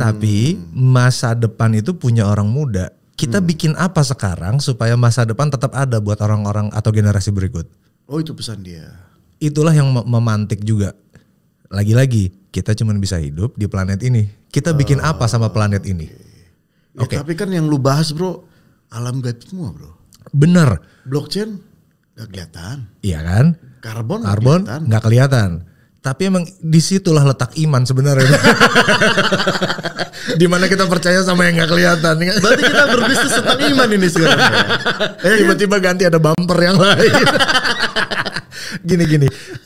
Tapi hmm. masa depan itu punya orang muda. Kita hmm. bikin apa sekarang supaya masa depan tetap ada buat orang-orang atau generasi berikut? Oh itu pesan dia. Itulah yang memantik juga. Lagi-lagi kita cuma bisa hidup di planet ini. Kita bikin ah, apa sama planet okay. ini? Oke. Ya, okay. Tapi kan yang lu bahas bro, alam gaib semua bro. Bener. Blockchain gak kelihatan. Iya kan? Karbon, Karbon gak kelihatan tapi emang disitulah letak iman sebenarnya. Dimana kita percaya sama yang gak kelihatan. Berarti kita berbisnis tentang iman ini sekarang. Eh, tiba-tiba ganti ada bumper yang lain. Gini-gini.